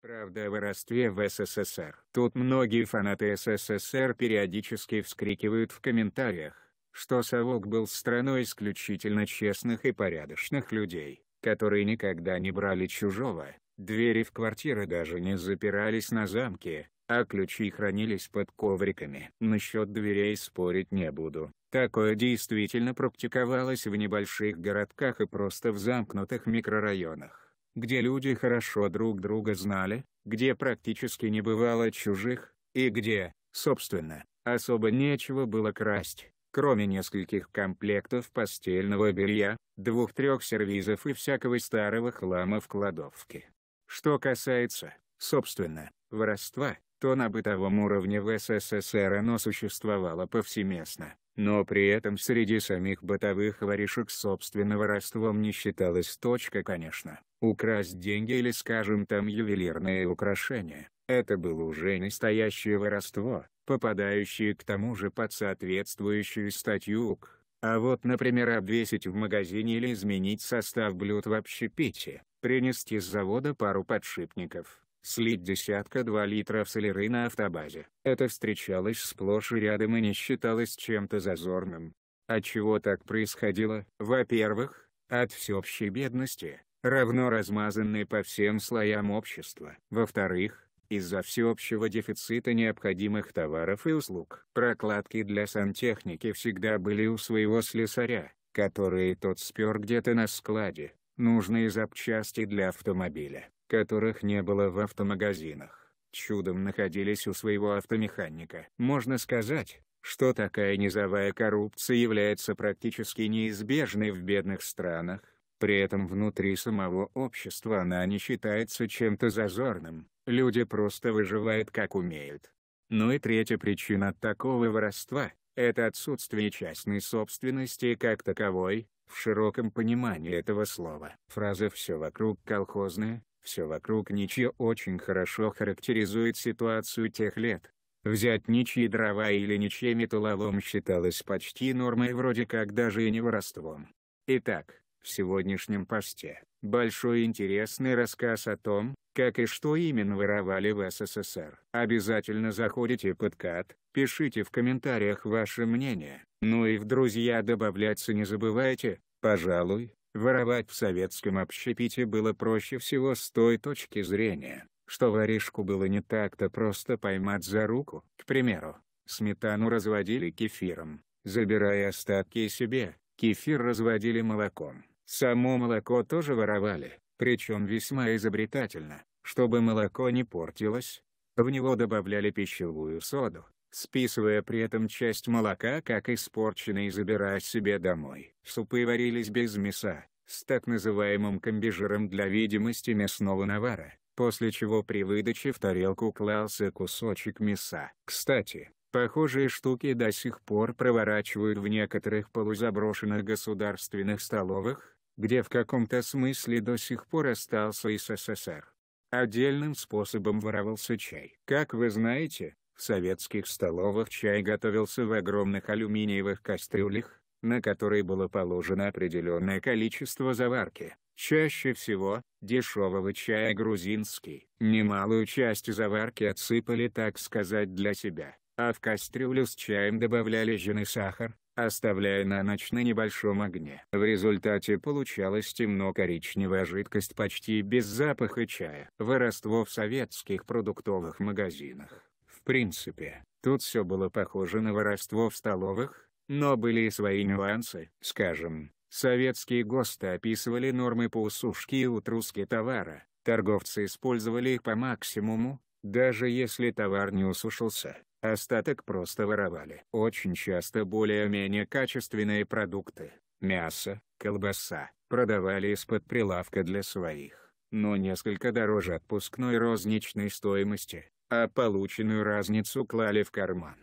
Правда о воровстве в СССР. Тут многие фанаты СССР периодически вскрикивают в комментариях, что совок был страной исключительно честных и порядочных людей, которые никогда не брали чужого, двери в квартиры даже не запирались на замке, а ключи хранились под ковриками. Насчет дверей спорить не буду. Такое действительно практиковалось в небольших городках и просто в замкнутых микрорайонах где люди хорошо друг друга знали, где практически не бывало чужих, и где, собственно, особо нечего было красть, кроме нескольких комплектов постельного белья, двух-трех сервизов и всякого старого хлама в кладовке. Что касается, собственно, воровства, то на бытовом уровне в СССР оно существовало повсеместно, но при этом среди самих бытовых воришек собственного родством не считалась точка конечно, украсть деньги или скажем там ювелирные украшения. Это было уже настоящее воровство, попадающее к тому же под соответствующую статью УК. А вот например обвесить в магазине или изменить состав блюд в общепите, принести с завода пару подшипников, слить десятка-два литров солеры на автобазе. Это встречалось сплошь и рядом и не считалось чем-то зазорным. Отчего а так происходило? Во-первых, от всеобщей бедности, равно размазанной по всем слоям общества. Во-вторых, из-за всеобщего дефицита необходимых товаров и услуг. Прокладки для сантехники всегда были у своего слесаря, которые тот спер где-то на складе. Нужные запчасти для автомобиля которых не было в автомагазинах, чудом находились у своего автомеханика. Можно сказать, что такая низовая коррупция является практически неизбежной в бедных странах, при этом внутри самого общества она не считается чем-то зазорным, люди просто выживают как умеют. Ну и третья причина такого воровства – это отсутствие частной собственности как таковой, в широком понимании этого слова. Фраза «все вокруг колхозное» Все вокруг Ничи очень хорошо характеризует ситуацию тех лет. Взять ничьи дрова или ничье металлолом считалось почти нормой вроде как даже и не воровством. Итак, в сегодняшнем посте, большой интересный рассказ о том, как и что именно воровали в СССР. Обязательно заходите под кат, пишите в комментариях ваше мнение, ну и в друзья добавляться не забывайте, пожалуй, Воровать в советском общепите было проще всего с той точки зрения, что воришку было не так-то просто поймать за руку. К примеру, сметану разводили кефиром, забирая остатки себе, кефир разводили молоком. Само молоко тоже воровали, причем весьма изобретательно, чтобы молоко не портилось. В него добавляли пищевую соду, списывая при этом часть молока, как испорченный, забирая себе домой. Супы варились без мяса, с так называемым комбижиром для видимости мясного навара, после чего при выдаче в тарелку клался кусочек мяса. Кстати, похожие штуки до сих пор проворачивают в некоторых полузаброшенных государственных столовых, где в каком-то смысле до сих пор остался СССР. Отдельным способом воровался чай. Как вы знаете, в советских столовых чай готовился в огромных алюминиевых кастрюлях, на которые было положено определенное количество заварки. Чаще всего, дешевого чая грузинский. Немалую часть заварки отсыпали так сказать для себя, а в кастрюлю с чаем добавляли жженый сахар, оставляя на ночь на небольшом огне. В результате получалась темно-коричневая жидкость почти без запаха чая. Воровство в советских продуктовых магазинах принципе, тут все было похоже на воровство в столовых, но были и свои нюансы. Скажем, советские ГОСТы описывали нормы по усушке и утруске товара, торговцы использовали их по максимуму, даже если товар не усушился, остаток просто воровали. Очень часто более-менее качественные продукты, мясо, колбаса, продавали из-под прилавка для своих, но несколько дороже отпускной розничной стоимости а полученную разницу клали в карман.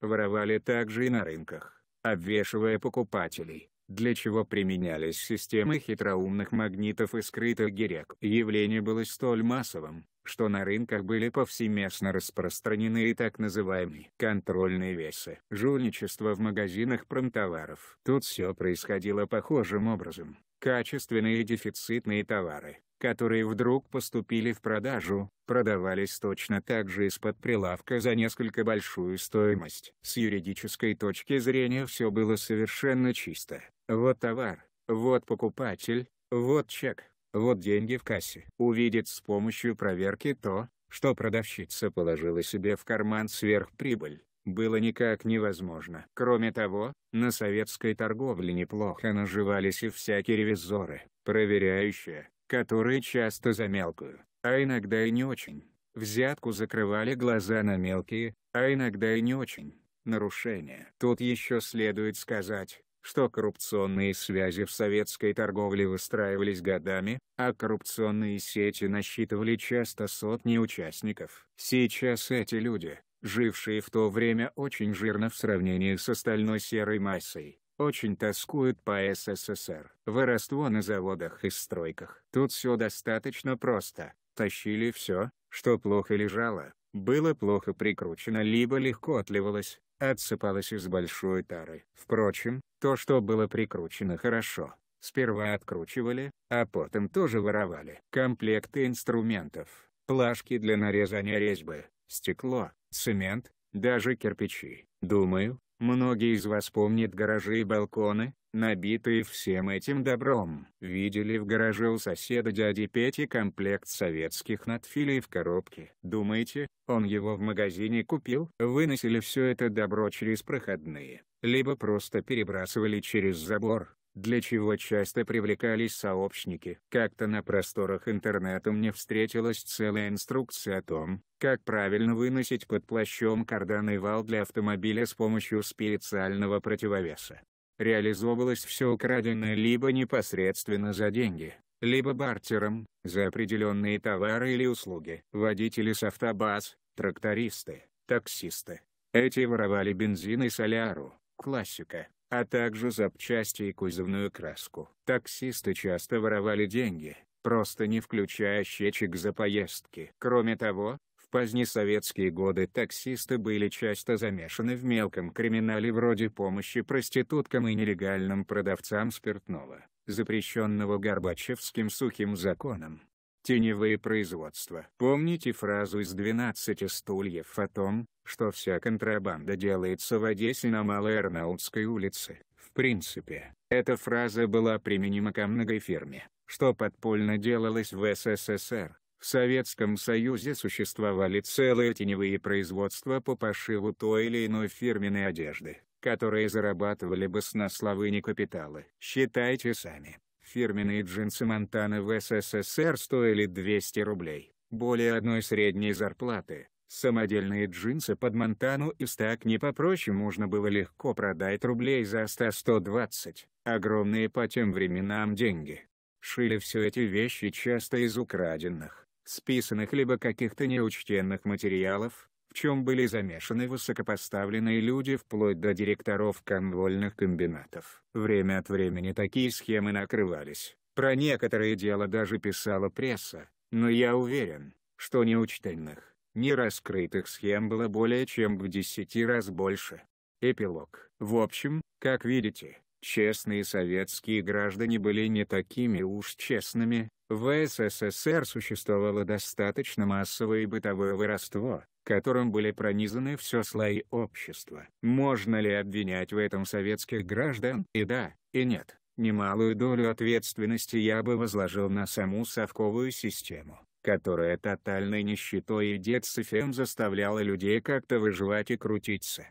Воровали также и на рынках, обвешивая покупателей, для чего применялись системы хитроумных магнитов и скрытых гирек. Явление было столь массовым, что на рынках были повсеместно распространены и так называемые контрольные весы. Жульничество в магазинах промтоваров. Тут все происходило похожим образом качественные дефицитные товары, которые вдруг поступили в продажу, продавались точно так же из-под прилавка за несколько большую стоимость. С юридической точки зрения все было совершенно чисто. Вот товар, вот покупатель, вот чек, вот деньги в кассе. Увидит с помощью проверки то, что продавщица положила себе в карман сверхприбыль было никак невозможно. Кроме того, на советской торговле неплохо наживались и всякие ревизоры, проверяющие, которые часто за мелкую, а иногда и не очень, взятку закрывали глаза на мелкие, а иногда и не очень, нарушения. Тут еще следует сказать, что коррупционные связи в советской торговле выстраивались годами, а коррупционные сети насчитывали часто сотни участников. Сейчас эти люди, жившие в то время очень жирно в сравнении с остальной серой массой, очень тоскуют по СССР. Воровство на заводах и стройках. Тут все достаточно просто. Тащили все, что плохо лежало, было плохо прикручено либо легко отливалось, отсыпалось из большой тары. Впрочем, то что было прикручено хорошо, сперва откручивали, а потом тоже воровали. Комплекты инструментов, плашки для нарезания резьбы, стекло, цемент, даже кирпичи. Думаю, многие из вас помнят гаражи и балконы, набитые всем этим добром. Видели в гараже у соседа дяди Пети комплект советских надфилей в коробке. Думаете, он его в магазине купил? Выносили все это добро через проходные, либо просто перебрасывали через забор для чего часто привлекались сообщники. Как-то на просторах интернета мне встретилась целая инструкция о том, как правильно выносить под плащом карданный вал для автомобиля с помощью специального противовеса. Реализовывалось все украденное либо непосредственно за деньги, либо бартером, за определенные товары или услуги. Водители с автобаз, трактористы, таксисты. Эти воровали бензин и соляру, классика а также запчасти и кузовную краску. Таксисты часто воровали деньги, просто не включая счетчик за поездки. Кроме того, в позднесоветские годы таксисты были часто замешаны в мелком криминале вроде помощи проституткам и нелегальным продавцам спиртного, запрещенного Горбачевским сухим законом. Теневые производства. Помните фразу из 12 стульев о том, что вся контрабанда делается в Одессе на Малой Арнаутской улице? В принципе, эта фраза была применима ко многой фирме, что подпольно делалось в СССР. В Советском Союзе существовали целые теневые производства по пошиву той или иной фирменной одежды, которые зарабатывали баснословы капиталы. Считайте сами. Фирменные джинсы Монтана в СССР стоили 200 рублей, более одной средней зарплаты. Самодельные джинсы под Монтану и стак не попроще можно было легко продать рублей за 100-120, огромные по тем временам деньги. Шили все эти вещи часто из украденных, списанных либо каких-то неучтенных материалов, в чем были замешаны высокопоставленные люди вплоть до директоров конвольных комбинатов. Время от времени такие схемы накрывались, про некоторые дела даже писала пресса, но я уверен, что неучтенных, нераскрытых схем было более чем в 10 раз больше. Эпилог. В общем, как видите, честные советские граждане были не такими уж честными, в СССР существовало достаточно массовое бытовое воровство, которым были пронизаны все слои общества. Можно ли обвинять в этом советских граждан? И да, и нет. Немалую долю ответственности я бы возложил на саму совковую систему, которая тотальной нищетой и детсифем заставляла людей как-то выживать и крутиться.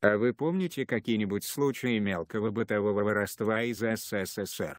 А вы помните какие-нибудь случаи мелкого бытового воровства из СССР?